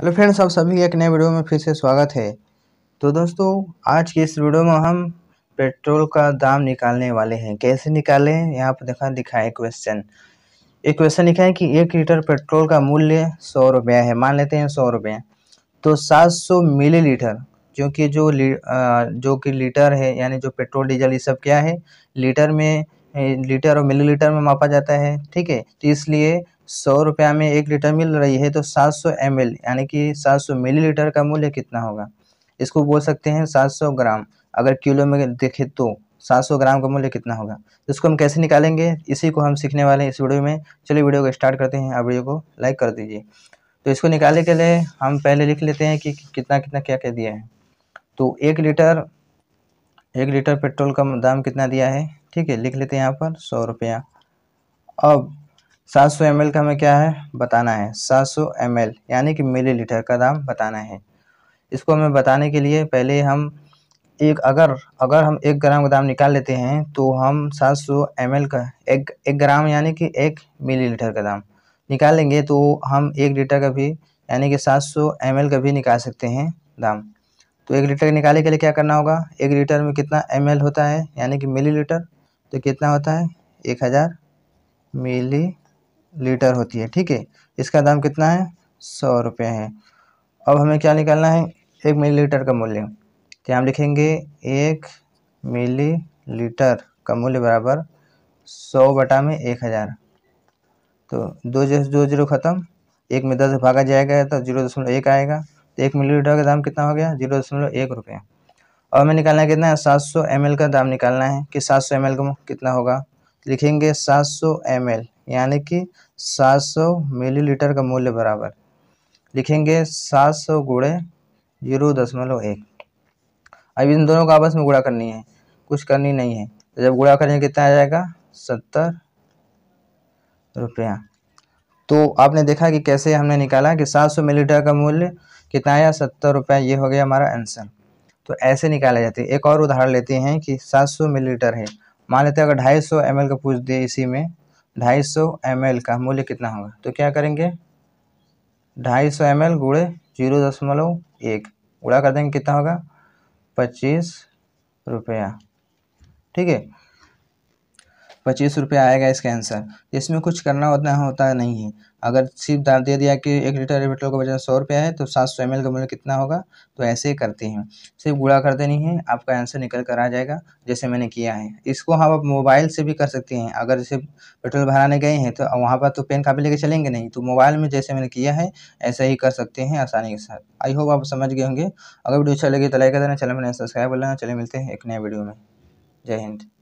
hello friends आप सभी एक नए वीडियो में फिर से स्वागत है तो दोस्तों आज के इस वीडियो में हम पेट्रोल का दाम निकालने वाले हैं कैसे निकालें यहाँ पर देखा लिखा है क्वेश्चन एक क्वेश्चन लिखा है कि एक लीटर पेट्रोल का मूल्य सौ रुपया है मान लेते हैं सौ रुपये तो सात सौ मिली लीटर जो कि जो जो कि लीटर है यानी जो पेट्रोल डीजल ये सब क्या है लीटर में लीटर और मिली लीटर में मापा जाता है ठीक है तो इसलिए सौ रुपया में एक लीटर मिल रही है तो सात सौ एम एल यानी कि सात सौ मिलीलीटर का मूल्य कितना होगा इसको बोल सकते हैं सात सौ ग्राम अगर किलो में देखें तो सात सौ ग्राम का मूल्य कितना होगा तो इसको हम कैसे निकालेंगे इसी को हम सीखने वाले हैं इस वीडियो में चलिए वीडियो को स्टार्ट करते हैं आप वीडियो को लाइक कर दीजिए तो इसको निकालने के लिए हम पहले लिख लेते हैं कि कितना कितना क्या क्या दिया है तो एक लीटर एक लीटर पेट्रोल का दाम कितना दिया है ठीक है लिख लेते हैं यहाँ पर सौ रुपया अब सात सौ एम का हमें क्या है बताना है सात सौ एम यानी कि मिलीलीटर का दाम बताना है इसको हमें बताने के लिए पहले हम एक अगर अगर हम एक ग्राम का दाम निकाल लेते हैं तो हम सात सौ एम का एक एक ग्राम यानी कि एक मिलीलीटर का दाम निकालेंगे तो हम एक लीटर का भी यानी कि सात सौ एम का भी निकाल सकते हैं दाम तो एक लीटर निकालने के लिए क्या करना होगा एक लीटर में कितना एम होता है यानी कि लीटर तो कितना होता है एक हज़ार मिली लीटर होती है ठीक है इसका दाम कितना है सौ रुपये है अब हमें क्या निकालना है एक मिली लीटर का मूल्य तो हम लिखेंगे एक मिली लीटर का मूल्य बराबर सौ बटा में एक हज़ार तो दो जो दो जीरो ख़त्म एक में दस भागा जाएगा तो जीरो दशमलव एक आएगा तो एक लीटर का दाम कितना हो गया जीरो दशमलव एक रुपये और हमें निकालना है कितना है सात सौ का दाम निकालना है कि सात सौ का कितना होगा लिखेंगे सात सौ यानी कि सात सौ मिलीलीटर का मूल्य बराबर लिखेंगे सात सौ गुड़े जीरो दशमलव एक अब इन दोनों को आपस में गुड़ा करनी है कुछ करनी नहीं है तो जब गुड़ा करेंगे कितना आ जाएगा सत्तर रुपया तो आपने देखा कि कैसे हमने निकाला कि सात सौ मिलीलीटर का मूल्य कितना आया सत्तर रुपया ये हो गया हमारा आंसर तो ऐसे निकाला जाती है एक और उदाहरण लेते हैं कि 700 मिलीलीटर है मान लेते हैं अगर 250 सौ का पूछ दे इसी में 250 सौ का मूल्य कितना होगा तो क्या करेंगे 250 एल गुड़े जीरो दशमलव एक गुड़ा कर देंगे कितना होगा पच्चीस रुपया ठीक है पच्चीस रुपये आएगा इसका आंसर इसमें कुछ करना उतना होता नहीं है अगर सिर्फ दे दिया कि एक लीटर पेट्रोल का वजन सौ रुपया है तो सात सौ एम का मूल्य कितना होगा तो ऐसे ही करते हैं सिर्फ गुड़ा करते नहीं है आपका आंसर निकल कर आ जाएगा जैसे मैंने किया है इसको हम हाँ आप मोबाइल से भी कर सकते हैं अगर जैसे पेट्रोल भराने गए हैं तो वहाँ पर तो पेन कापी लेके चलेंगे नहीं तो मोबाइल में जैसे मैंने किया है ऐसा ही कर सकते हैं आसानी के साथ आई होप आप समझ गए होंगे अगर वीडियो अच्छा लगे तो लाइक कर देना चले मैंने सब्सक्राइब कर लेना चले मिलते हैं एक नए वीडियो में जय हिंद